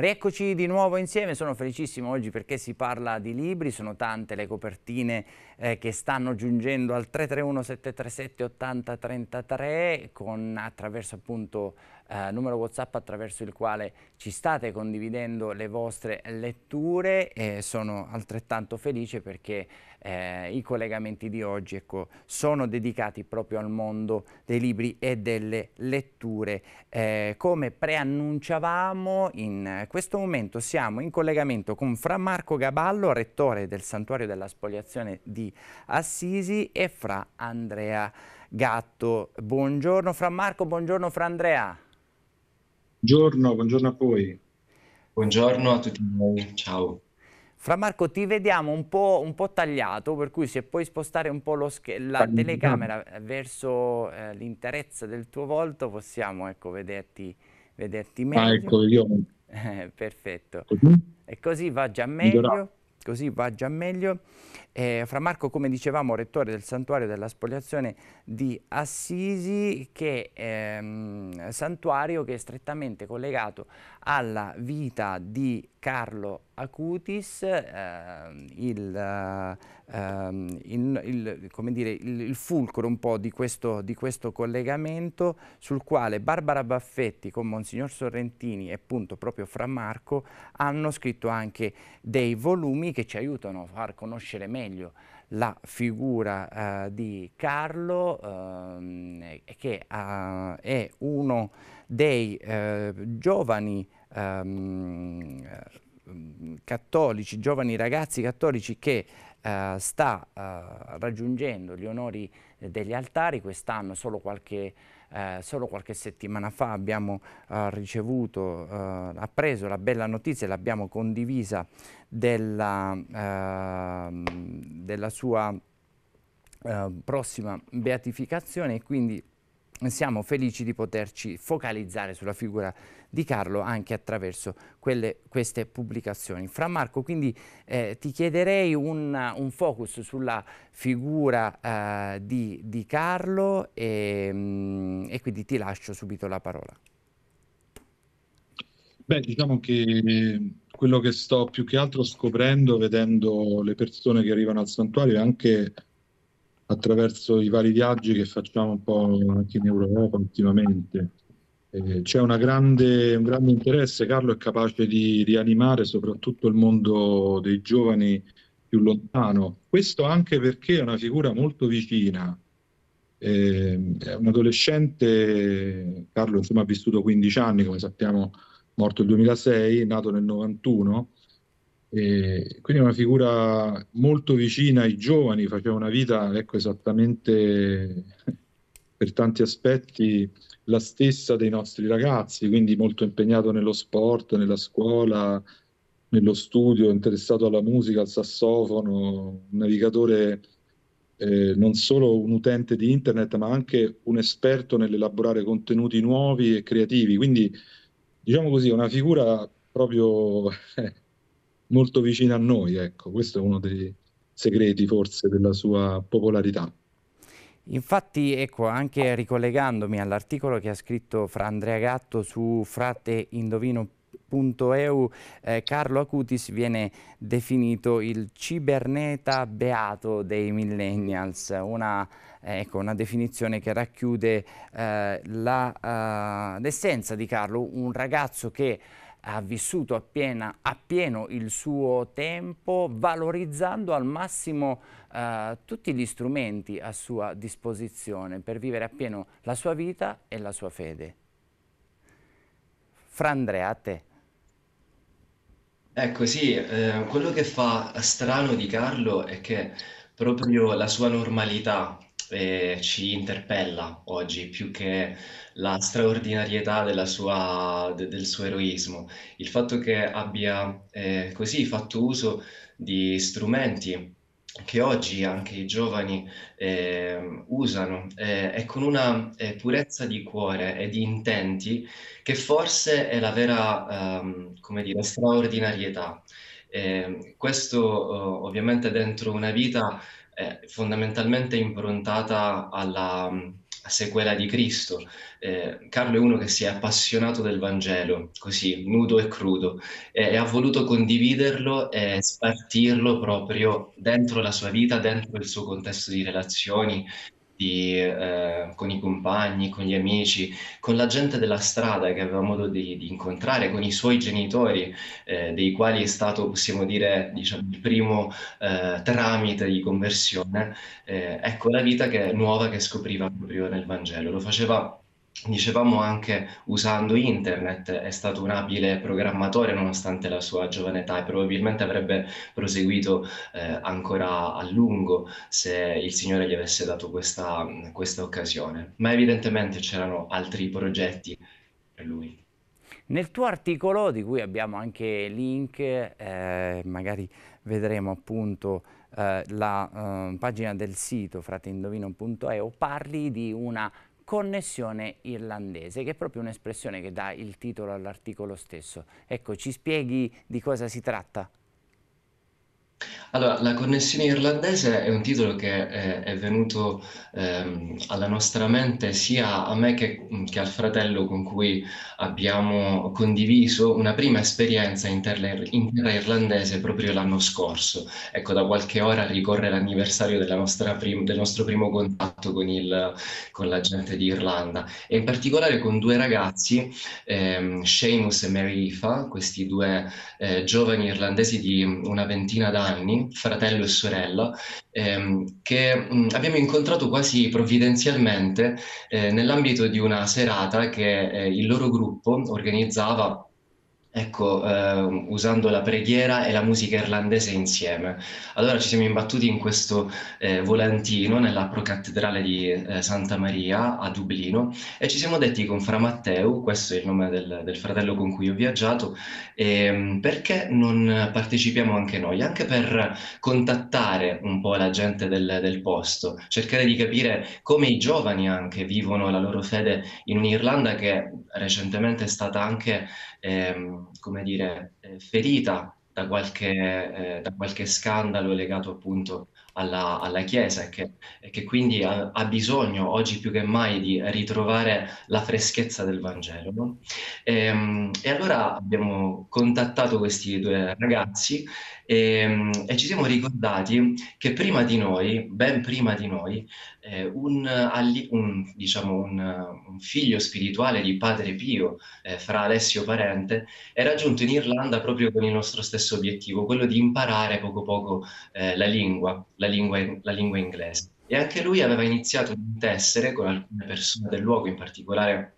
Rieccoci di nuovo insieme, sono felicissimo oggi perché si parla di libri, sono tante le copertine eh, che stanno giungendo al 331 737 8033 con, attraverso appunto eh, numero WhatsApp attraverso il quale ci state condividendo le vostre letture e sono altrettanto felice perché eh, i collegamenti di oggi ecco, sono dedicati proprio al mondo dei libri e delle letture. Eh, come preannunciavamo, in questo momento siamo in collegamento con Fra Marco Gaballo, rettore del Santuario della Spogliazione di Assisi e Fra Andrea Gatto. Buongiorno Fra Marco, buongiorno Fra Andrea. Buongiorno, buongiorno a voi. Buongiorno a tutti noi, ciao. Fra Marco ti vediamo un po', un po', tagliato, per cui se puoi spostare un po' la telecamera eh, verso eh, l'interezza del tuo volto possiamo ecco, vederti, vederti ah, meglio. Ah, ecco, io... Eh, perfetto. E così va già meglio così va già meglio. Eh, Fra Marco, come dicevamo, rettore del santuario della spoliazione di Assisi, che è ehm, santuario che è strettamente collegato alla vita di Carlo Acutis, eh, il, eh, il, il, dire, il, fulcro un po' di questo, di questo, collegamento sul quale Barbara Baffetti con Monsignor Sorrentini e appunto proprio Fra Marco hanno scritto anche dei volumi che ci aiutano a far conoscere meglio la figura eh, di Carlo ehm, che eh, è uno dei eh, giovani ehm, cattolici, giovani ragazzi cattolici che eh, sta eh, raggiungendo gli onori eh, degli altari, quest'anno solo qualche eh, solo qualche settimana fa abbiamo eh, ricevuto, eh, appreso la bella notizia e l'abbiamo condivisa della, ehm, della sua eh, prossima beatificazione e quindi siamo felici di poterci focalizzare sulla figura di Carlo anche attraverso quelle, queste pubblicazioni. Fra Marco, quindi eh, ti chiederei un, un, focus sulla figura eh, di, di, Carlo e, mm, e quindi ti lascio subito la parola. Beh, diciamo che quello che sto più che altro scoprendo vedendo le persone che arrivano al santuario è anche attraverso i vari viaggi che facciamo un po' anche in Europa ultimamente. Eh, c'è grande, un grande interesse, Carlo è capace di rianimare soprattutto il mondo dei giovani più lontano, questo anche perché è una figura molto vicina. Eh, è un adolescente, Carlo insomma, ha vissuto 15 anni, come sappiamo, morto nel 2006, nato nel 91 e quindi è una figura molto vicina ai giovani, faceva una vita, ecco, esattamente per tanti aspetti la stessa dei nostri ragazzi, quindi molto impegnato nello sport, nella scuola, nello studio, interessato alla musica, al sassofono, un navigatore eh, non solo un utente di internet, ma anche un esperto nell'elaborare contenuti nuovi e creativi. Quindi, diciamo così, una figura proprio eh, molto vicina a noi, ecco, questo è uno dei segreti forse della sua popolarità. Infatti, ecco, anche ricollegandomi all'articolo che ha scritto Fra Andrea Gatto su frateindovino.eu, eh, Carlo Acutis viene definito il ciberneta beato dei millennials, una, eh, ecco, una definizione che racchiude eh, eh, l'essenza di Carlo, un ragazzo che ha vissuto appiena, appieno il suo tempo valorizzando al massimo eh, tutti gli strumenti a sua disposizione per vivere appieno la sua vita e la sua fede. Fra Andrea, a te. Ecco sì, eh, quello che fa strano di Carlo è che proprio la sua normalità eh, ci interpella oggi più che la straordinarietà sua, de, del suo eroismo, il fatto che abbia eh, così fatto uso di strumenti che oggi anche i giovani eh, usano eh, è con una eh, purezza di cuore e di intenti che forse è la vera, ehm, come dire, straordinarietà. Ehm, questo oh, ovviamente dentro una vita è fondamentalmente improntata alla mm, sequela di Cristo. Eh, Carlo è uno che si è appassionato del Vangelo, così nudo e crudo, e, e, ha voluto condividerlo e spartirlo proprio dentro la sua vita, dentro il suo contesto di relazioni tutti, eh, con i compagni, con gli amici, con la gente della strada che aveva modo di, di incontrare, con i suoi genitori, eh, dei quali è stato, possiamo dire, diciamo, il primo eh, tramite di conversione. Eh, ecco la vita che, nuova che scopriva proprio nel Vangelo. Lo faceva Dicevamo anche usando internet è stato un abile programmatore nonostante la sua giovane età e probabilmente avrebbe proseguito eh, ancora a lungo se il Signore gli avesse dato questa, questa occasione. Ma evidentemente c'erano altri progetti per lui. Nel tuo articolo, di cui abbiamo anche link, eh, magari vedremo appunto eh, la eh, pagina del sito fratindovino.eu, parli di una connessione irlandese, che è proprio un'espressione che dà il titolo all'articolo stesso. Ecco, ci spieghi di cosa si tratta? Allora, La connessione irlandese è un titolo che è, eh, è venuto ehm, alla nostra mente sia a me che, mm, che al fratello con cui abbiamo condiviso una prima esperienza in terra, in terra irlandese proprio l'anno scorso. Ecco, da qualche ora ricorre l'anniversario prim- del nostro primo contatto con, il, con, la gente di Irlanda e in particolare con due ragazzi, ehm, Seamus e Mary Ifa, questi due eh, giovani irlandesi di una ventina d'anni anni, fratello e sorella, ehm, che mh, mm, abbiamo incontrato quasi provvidenzialmente eh, nell'ambito di una serata che eh, il loro gruppo organizzava Ecco, eh, usando la preghiera e la musica irlandese insieme. Allora ci siamo imbattuti in questo eh, volantino nella procattedrale di eh, Santa Maria a Dublino e ci siamo detti con Fra Matteo, questo è il nome del, del fratello con cui ho viaggiato, e, ehm, perché non partecipiamo anche noi, anche per contattare un po' la gente del, del posto, cercare di capire come i giovani anche vivono la loro fede in un'Irlanda che recentemente è stata anche... Ehm, come dire, eh, ferita da qualche, eh, da qualche scandalo legato appunto alla, alla Chiesa e che, che, quindi ha, ha, bisogno oggi più che mai di ritrovare la freschezza del Vangelo. E, ehm, e allora abbiamo contattato questi due ragazzi e, ehm, e, ci siamo ricordati che prima di noi, ben prima di noi, eh, un, un, diciamo un, un, figlio spirituale di Padre Pio, eh, fra Alessio Parente, era giunto in Irlanda proprio con il nostro stesso obiettivo, quello di imparare poco poco eh, la, lingua, la, lingua, la lingua inglese. E anche lui aveva iniziato un tessere con alcune persone del luogo, in particolare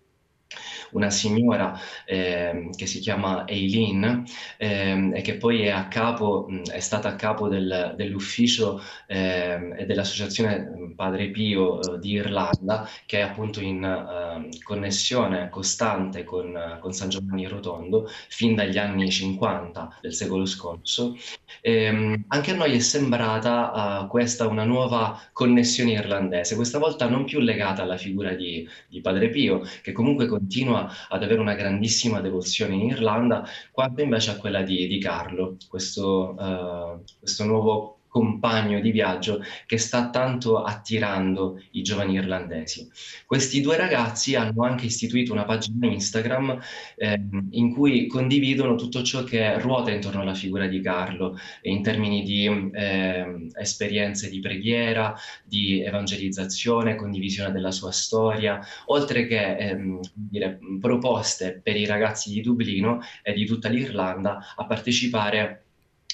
una signora eh, che si chiama Eileen eh, e che poi è, a capo, è stata a capo del, dell'ufficio ehm, e dell'associazione Padre Pio eh, di Irlanda che è appunto in ehm, connessione costante con, con, San Giovanni Rotondo fin dagli anni 50 del secolo scorso. Ehm, anche a noi è sembrata uh, questa una nuova connessione irlandese, questa volta non più legata alla figura di, di Padre Pio, che comunque continua ad avere una grandissima devozione in Irlanda, quanto invece a quella di, di Carlo, questo, uh, questo nuovo compagno di viaggio che sta tanto attirando i giovani irlandesi. Questi due ragazzi hanno anche istituito una pagina Instagram eh, in cui condividono tutto ciò che ruota intorno alla figura di Carlo in termini di eh, esperienze di preghiera, di evangelizzazione, condivisione della sua storia, oltre che ehm, dire, proposte per i ragazzi di Dublino e di tutta l'Irlanda a partecipare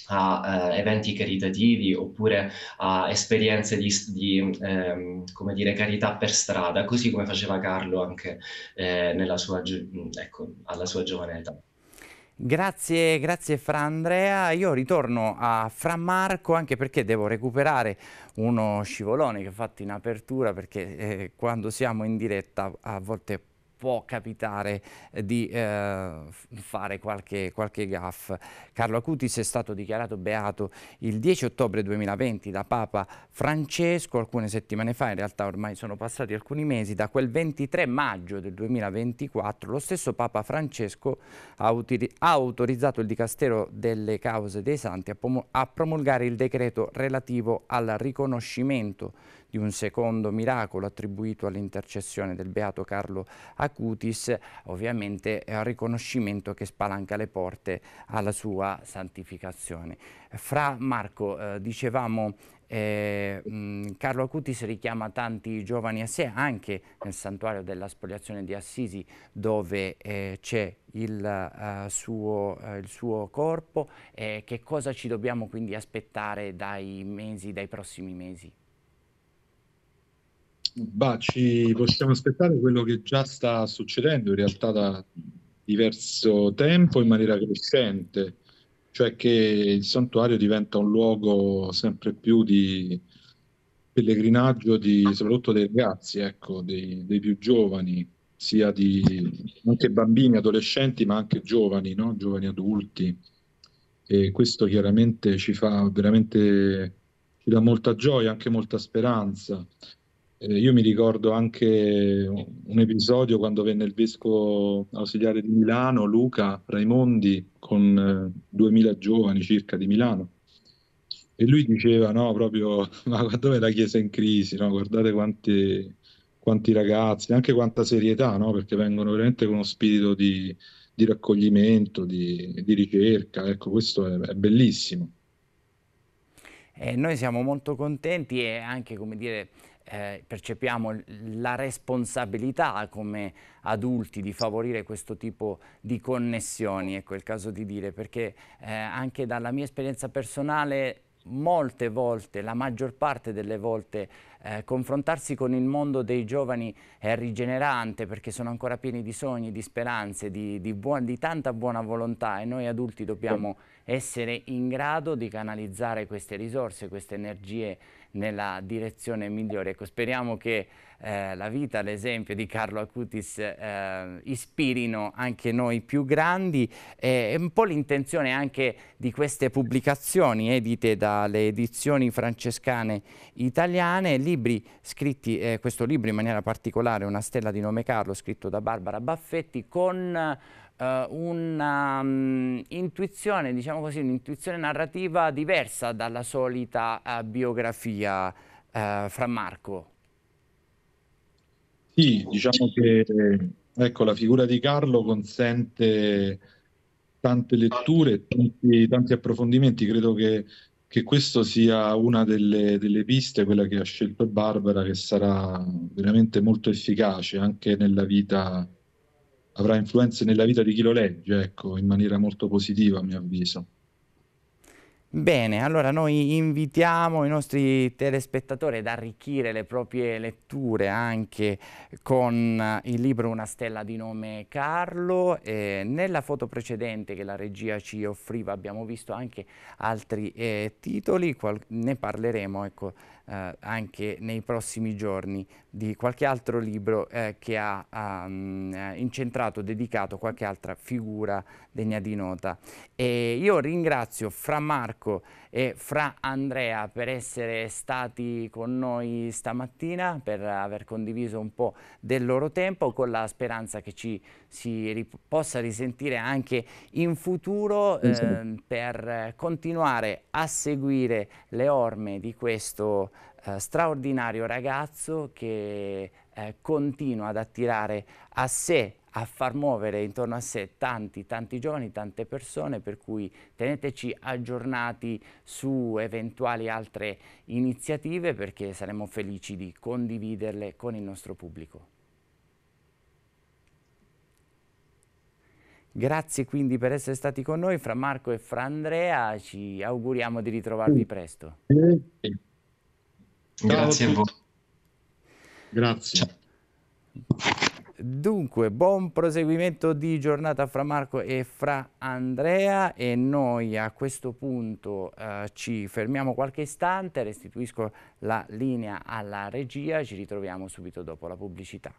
a eh, eventi caritativi oppure a esperienze di, di ehm, dire, carità per strada, così come faceva Carlo anche eh, sua, ecco, alla sua giovane età. Grazie, grazie Fra Andrea. Io ritorno a Fra Marco anche perché devo recuperare uno scivolone che ho fatto in apertura perché eh, quando siamo in diretta a volte può capitare eh, di eh, fare qualche, qualche gaff. Carlo Acutis è stato dichiarato beato il 10 ottobre 2020 da Papa Francesco, alcune settimane fa, in realtà ormai sono passati alcuni mesi, da quel 23 maggio del 2024 lo stesso Papa Francesco ha, ha autorizzato il Dicastero delle cause dei santi a, a promulgare il decreto relativo al riconoscimento di un secondo miracolo attribuito all'intercessione del Beato Carlo Acutis, ovviamente è un riconoscimento che spalanca le porte alla sua santificazione. Fra Marco, eh, dicevamo, eh, mh, Carlo Acutis richiama tanti giovani a sé anche nel santuario della spoliazione di Assisi dove eh, c'è il, uh, suo, uh, il, suo, corpo eh, che cosa ci dobbiamo quindi aspettare dai mesi, dai prossimi mesi? Bah, ci possiamo aspettare quello che già sta succedendo in realtà da diverso tempo in maniera crescente, cioè che il santuario diventa un luogo sempre più di pellegrinaggio di, soprattutto dei ragazzi, ecco, dei, dei, più giovani, sia di anche bambini, adolescenti, ma anche giovani, no? giovani adulti. E questo chiaramente ci fa veramente ci dà molta gioia, anche molta speranza. Eh, io mi ricordo anche un episodio quando venne il vescovo ausiliare di Milano, Luca Raimondi, con eh, 2000 giovani circa di Milano. E lui diceva, no, proprio, ma quando è la Chiesa in crisi, no? guardate quanti, quanti, ragazzi, anche quanta serietà, no? perché vengono veramente con uno spirito di, di raccoglimento, di, di, ricerca, ecco, questo è, è bellissimo. Eh, noi siamo molto contenti e anche, come dire, eh, percepiamo la responsabilità come adulti di favorire questo tipo di connessioni, ecco il caso di dire, perché eh, anche dalla mia esperienza personale molte volte, la maggior parte delle volte, eh, confrontarsi con il mondo dei giovani è rigenerante perché sono ancora pieni di sogni, di speranze, di, di, buon, di tanta buona volontà e noi adulti dobbiamo essere in grado di canalizzare queste risorse, queste energie nella direzione migliore. Ecco, speriamo che eh, la vita, ad esempio, di Carlo Acutis eh, ispirino anche noi più grandi e un po' l'intenzione anche di queste pubblicazioni edite dalle edizioni francescane italiane, libri scritti, eh, questo libro in maniera particolare, Una stella di nome Carlo, scritto da Barbara Baffetti, con eh, un'intuizione, mm, um, diciamo così, un'intuizione narrativa diversa dalla solita uh, biografia uh, fra Marco. Sì, diciamo che ecco, la figura di Carlo consente tante letture, tanti, tanti approfondimenti. Credo che, che questa sia una delle, delle, piste, quella che ha scelto Barbara, che sarà veramente molto efficace anche nella vita, avrà influenze nella vita di chi lo legge, ecco, in maniera molto positiva, a mio avviso. Bene, allora noi invitiamo i nostri telespettatori ad arricchire le proprie letture anche con il libro Una stella di nome Carlo. Eh, nella foto precedente che la regia ci offriva abbiamo visto anche altri eh, titoli, ne parleremo ecco, eh, anche nei prossimi giorni di qualche altro libro eh, che ha, ha um, eh, incentrato, dedicato qualche altra figura degna di nota. E io ringrazio Fra Marco Marco e Fra Andrea per essere stati con noi stamattina, per aver condiviso un po' del loro tempo con la speranza che ci si ri possa risentire anche in futuro eh, per continuare a seguire le orme di questo eh, straordinario ragazzo che eh, continua ad attirare a sé a far muovere intorno a sé tanti, tanti giovani, tante persone, per cui teneteci aggiornati su eventuali altre iniziative perché saremo felici di condividerle con il nostro pubblico. Grazie quindi per essere stati con noi, fra Marco e fra Andrea, ci auguriamo di ritrovarvi presto. Grazie a voi. Grazie. Ciao. Dunque, buon proseguimento di giornata fra Marco e fra Andrea e noi a questo punto eh, ci fermiamo qualche istante, restituisco la linea alla regia, ci ritroviamo subito dopo la pubblicità.